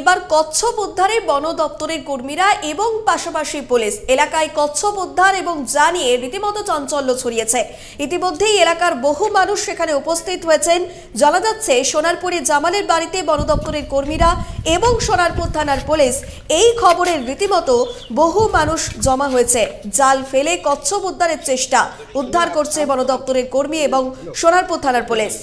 এবার কচ্ছপ উদ্ধারে বন দপ্তরের কর্মীরা এবং পাশাপাশি পুলিশ এলাকায় কচ্ছপ উদ্ধার এবং জানিয়ে রীতিমতো চাঞ্চল্য ছড়িয়েছে ইতিমধ্যেই এলাকার বহু মানুষ সেখানে উপস্থিত হয়েছেন জানা যাচ্ছে সোনারপুরে জামালের বাড়িতে বন দপ্তরের কর্মীরা এবং সোনারপুর থানার পুলিশ এই খবরের রীতিমতো বহু মানুষ জমা হয়েছে জাল ফেলে কচ্ছপ উদ্ধারের চেষ্টা উদ্ধার করছে বন দপ্তরের কর্মী এবং সোনারপুর থানার পুলিশ